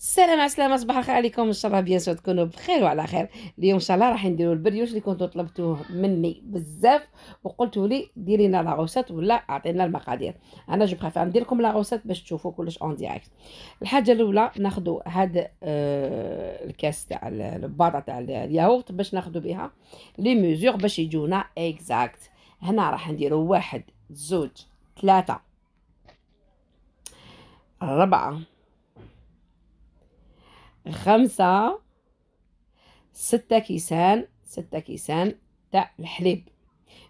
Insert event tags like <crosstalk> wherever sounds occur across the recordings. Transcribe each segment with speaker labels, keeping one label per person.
Speaker 1: السلام على السلامه صباح الخير عليكم ان شاء الله بيان تكونوا بخير وعلى خير اليوم ان شاء الله راح نديروا البريوش اللي كنتوا طلبتوه مني بزاف وقلتوا لي ديري لنا لاغوسات ولا اعطينا المقادير انا جو بريفير ندير لكم لاغوسات باش تشوفوا كلش اون ديريكت الحاجه الاولى ناخذوا هذا آه الكاس تاع الباطه تاع الياغورت باش ناخذوا بها لي ميزور باش يجونا اكزاكت هنا راح نديروا واحد زوج ثلاثه أربعة خمسة ستة كيسان ستة كيسان تاع الحليب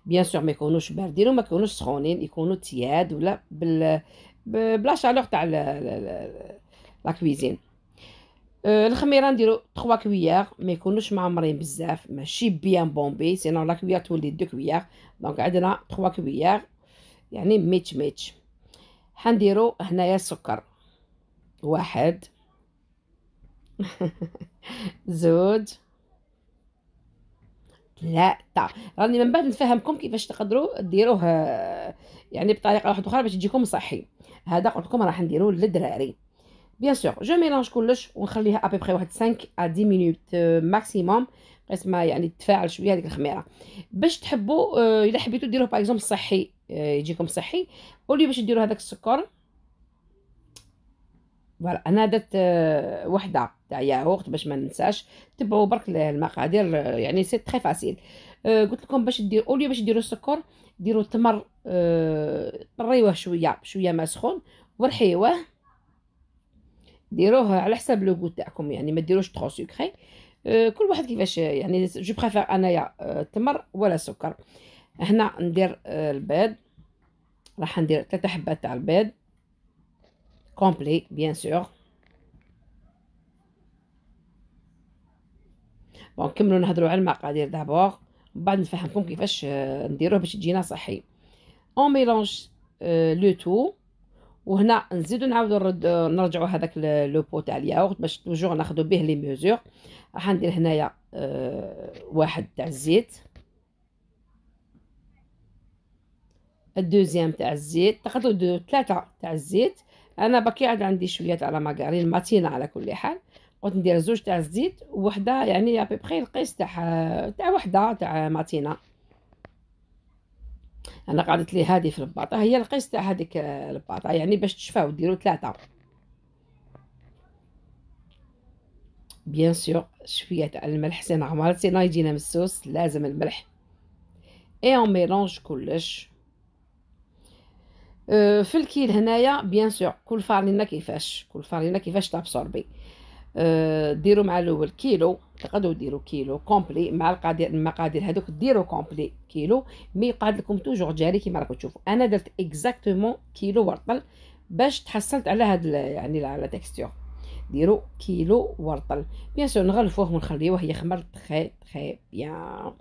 Speaker 1: بيان سور ما يكونوش باردين وما يكونوش سخونين يكونوا تياد ولا بال بلا شالور تاع لا كويزين euh، الخميره نديرو 3 كويير ما يكونوش معمرين بزاف ماشي بيان بومبي سينو لا كويير تولي دو كويير دونك عندنا 3 كويير يعني ميتش ميتش حنديرو هنايا السكر واحد <laughs> زوج ثلاثة راني من بعد نفهمكم كيفاش تقدروا ديروه يعني بطريقة واحدة أخرى باش يجيكم صحي هذا قلت لكم راح نديروه للدراري بيان سور جو ميلانج كلش ونخليها ابيبخي واحد 5 ا 10 مينوت ماكسيموم قيس ما يعني تفاعل شويه هذيك الخميره باش تحبوا آه، الا حبيتوا ديروه باغ اكزومبل صحي آه، يجيكم صحي قولي باش ديروا هذاك السكر فوالا انا درت آه، وحده تاع ياغورت باش ما ننساش تبعوا برك المقادير آه، يعني سي تري فاسيل آه، قلت لكم باش دير اوليو باش ديروا السكر ديروا التمر طريوه شويه شويه ما سخون ورحيوه ديروه على حسب لو غوت تاعكم يعني ما ديروش طرو سكري كل واحد كيفاش يعني جو بريفير انايا التمر ولا السكر هنا ندير البيض راح ندير ثلاثه حبات تاع البيض complet, bien sûr. بون نكملو نهضرو على المقادير دابور من بعد نفهمكم كيفاش آه، نديروه باش يجينا صحي اون ميلونج لو تو وهنا نزيدو نعاودو نرجعو هذاك لو بو تاع الياغورت باش توجور ناخدو به لي ميزور راح ندير هنايا آه، واحد تاع الزيت الدوزيام تاع الزيت تاخدو دو تلاتة تاع الزيت انا باقي عاد عندي شويه تاع لا ماتينا على كل حال قلت ندير زوج تاع الزيت وحده يعني ابي القيس تاع تاع وحده تاع ماتينا انا قعدت لي هذه في الباطا هي القيس تاع هذيك الباطا يعني باش تشفاو ديروا ثلاثه بيان سور شويه تاع الملح سي سي عمرتي يجينا مسوس لازم الملح اي اون ميلونج كلش أه، في الكيل هنايا بيان سور كل فارلينا كيفاش كل فارلينا كيفاش تابسوربي أه، ديروا مع الاول كيلو تقدروا ديروا كيلو كومبلي مع القادير المقادير هذوك ديروا كومبلي كيلو مي يقعد لكم توجور جاري كيما راكم تشوفوا انا درت اكزاكتومون كيلو ورطل باش تحصلت على هاد يعني على تكستور ديروا كيلو ورطل بيان سور نغلفوه ونخليوه يخمر تري تري بيان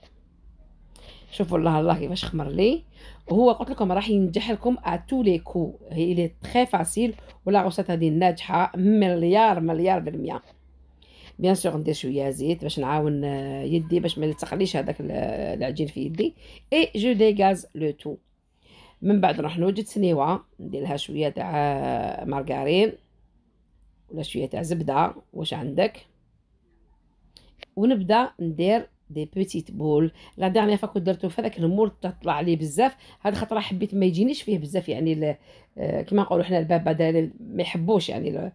Speaker 1: شوفوا الله الله كيفاش خمر لي وهو قلت لكم راح ينجح لكم اتو هي لي تري فاسيل ولا غوسيت هذه ناجحه مليار مليار بالمية بيان سور ندير شويه زيت باش نعاون يدي باش ما يلتصقليش هذاك العجين في يدي اي جو غاز لو تو من بعد راح نوجد سنيوه ندير لها شويه تاع مارغرين ولا شويه تاع زبده واش عندك ونبدا ندير دي بوتيت بول لا ديرنيير فوا كنت درتو في هذاك المول تطلع عليه بزاف هاد الخطره حبيت ما يجينيش فيه بزاف يعني آه، كيما نقولوا حنا البابا داير ما يحبوش يعني آه،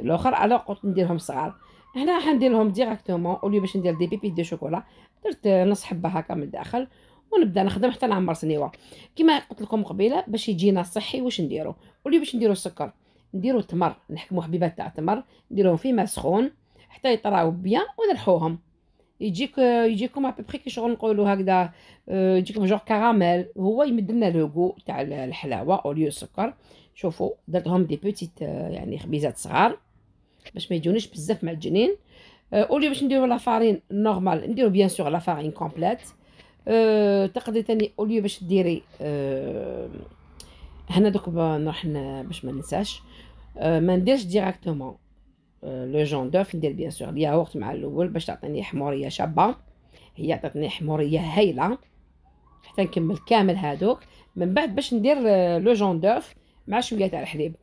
Speaker 1: الاخر انا قلت نديرهم صغار هنا ندير لهم ديريكتومون اولي باش ندير دي بيبي دو شوكولا درت آه، نص حبه هكا من الداخل ونبدا نخدم حتى نعمر سنيوه كيما قلت لكم قبيله باش يجينا صحي واش نديرو اولي باش نديرو السكر نديرو التمر نحكمو حبيبات تاع التمر نديروهم في ماء سخون حتى يطراو بيان ونرحوهم يجيك يجيكم ا بوبري كي شغل نقولوا هكذا يجيكم جوغ كراميل هو يمد لنا لوغو تاع الحلاوه اوليو السكر شوفوا درتهم دي بوتيت يعني خبيزات صغار باش ما يجونيش بزاف معجنين اوليو باش نديرو فارين نورمال نديرو بيان سور فارين كومبليت أه تقدري تاني اوليو باش ديري هنا دوك نروح باش ما ننساش ما نديرش ديراكتومون لو جون دوف ندير بيان سور الياغورت مع الاول باش تعطيني حموريه شابه هي عطاتني حموريه هايله حتى نكمل كامل هادوك من بعد باش ندير لو جون دوف مع شويه تاع الحليب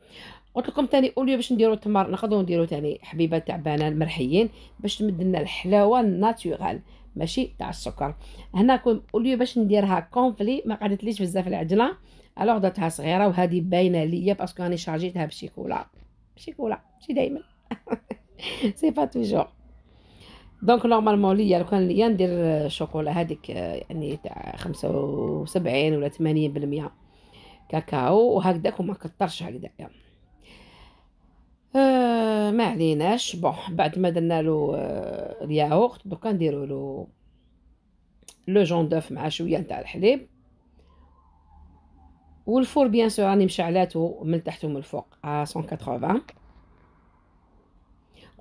Speaker 1: قلت لكم ثاني اوليو باش نديرو التمر ناخذو نديرو ثاني حبيبه تاع بنان مرحيين باش تمد لنا الحلاوه ناتورال ماشي تاع السكر هنا كون اوليو باش نديرها كونفلي ما قعدتليش بزاف العجله الوغ درتها صغيره وهذه باينه ليا باسكو راني شارجيتها بشيكولا بشيكولا ماشي دائما سي با توجور دونك نورمالمون ليا لو كان ليا ندير الشوكولا هذيك يعني تاع خمسة وسبعين ولا ثمانين بالمية كاكاو وهكذاك وما كترش يعني. آه ما عليناش بون بعد ما درنا له آه، الياغورت دوكا نديرو له لو جون دوف مع شويه نتاع الحليب والفور بيان سور راني مشعلاتو من تحت ومن الفوق آه، 180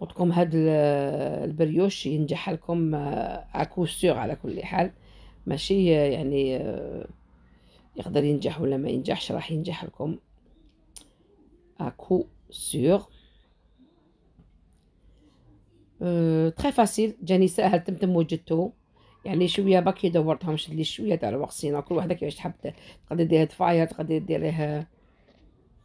Speaker 1: قلتلكم هاد البريوش ينجح لكم اكوسيغ آه، على كل حال ماشي آه، يعني آه، يقدر ينجح ولا ما ينجحش راح ينجح لكم اكو سيغ تري فاسيل جاني ساهل تمتم وجدته يعني شويه باكي دورتهم شد لي شويه تاع الوقسينه كل وحده كيفاش تحب تقدر ديرها دفاير تقدر ديرها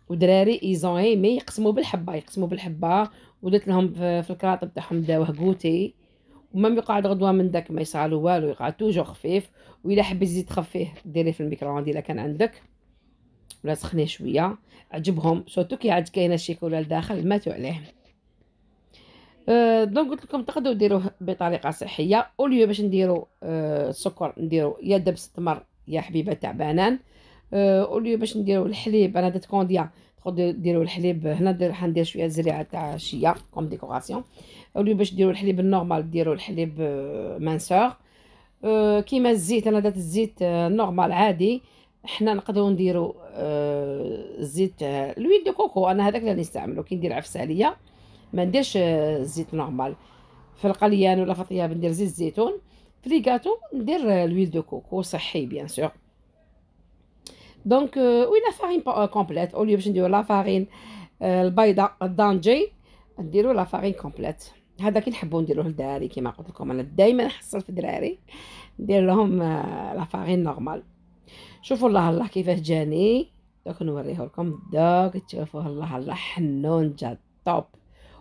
Speaker 1: ودراري ايزون اي مي يقسموا بالحبه يقسموا بالحبه ودرت لهم في الكراط تاعهم داوه قوتي ومام يقعد غدوه من داك ما يصالو والو يقعد توجو خفيف وإلا حبيت تزيد تخفيه ديريه في الميكرووند إلا كان عندك ولا سخنيه شويه عجبهم سورتو كي عاد كاينه الشيكولا لداخل ماتوا عليه أه دونك قلت لكم تقدروا ديروه بطريقه صحيه اوليو باش نديروا أه السكر نديروا يا دبس تمر يا حبيبه تاع بنان اوليو أه، باش نديروا الحليب انا درت كونديا ديروا الحليب هنا حندير شويه زريعه تاع شيا كوم ديكوراسيون اولي باش ديروا الحليب النورمال ديروا الحليب مانسور آه، آه، كيما الزيت انا درت الزيت آه، نورمال عادي حنا نقدروا نديروا الزيت أه لويل دو كوكو انا هذاك اللي نستعملو كي ندير عفسه عليا ما نديرش الزيت نورمال في القليان ولا في الطياب ندير زيت الزيتون في لي ندير لويل دو كوكو صحي بيان سور دونك ولا فارين كومبليت او باش نديرو لا فارين البيضه الدانجي نديرو لا فارين كومبليت هذا كي نحبو نديروه للدراري كيما قلت لكم انا دائما نحصل في دراري ندير لهم لا فارين نورمال شوفوا الله الله كيفاه جاني دوك نوريه لكم دوك تشوفوه الله الله حنون جا طوب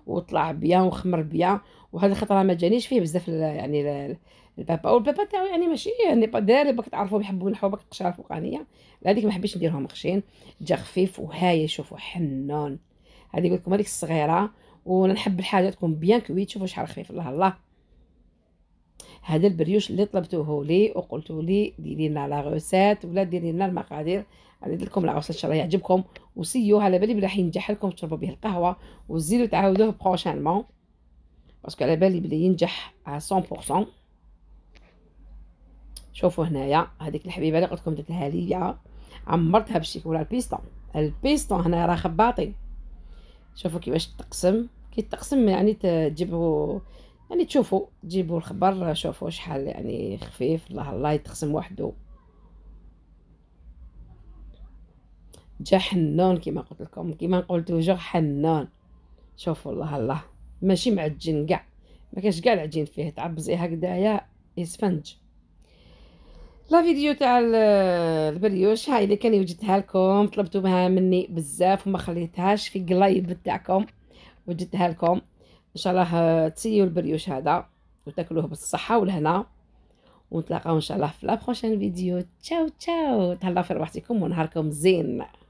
Speaker 1: وطلع بيان وخمر بيان وهاد الخطره ما جانيش فيه بزاف يعني البابا والبابا تاعو يعني ماشي يعني داير باك تعرفوا بيحبوا الحو باك تشرفوا قانيه هذيك ما حبيتش نديرهم خشين جا خفيف وهاي شوفوا حنون هذه قلت لكم هذيك الصغيره ونحب الحاجه تكون بيان كويت شوفوا شحال خفيف الله الله هذا البريوش اللي طلبتوه لي وقلت لي ديري لنا لا غوسات ولا ديري لنا المقادير ندير لكم العوصه ان شاء الله يعجبكم وسيو على بالي بلي راح ينجح لكم تشربوا به القهوه وزيدوا تعاودوه بروشانمون باسكو على بالي بلي ينجح 100% شوفوا هنايا هذيك الحبيبه اللي قلت لكم درتها ليا عمرتها بالشيكولا البيستون البيستون هنا راه خباطي شوفوا كيفاش تقسم كي تقسم يعني تجيبوا يعني تشوفوا تجيبوا الخبر شوفوا شحال يعني خفيف الله الله يتقسم وحده جا حنون كيما قلت لكم كيما نقول جا حنون شوفوا الله الله ماشي معجن كاع ما كاش كاع العجين فيه تعبزي هكذايا يسفنج لا فيديو تاع البريوش هاي اللي كان وجدتها لكم طلبتوها مني بزاف وما خليتهاش في قلايب تاعكم وجدتها لكم ان شاء الله آه، تسيو البريوش هذا وتاكلوه بالصحه والهنا ونتلاقاو ان شاء الله في لا فيديو تشاو تشاو تهلاو في روحتكم ونهاركم زين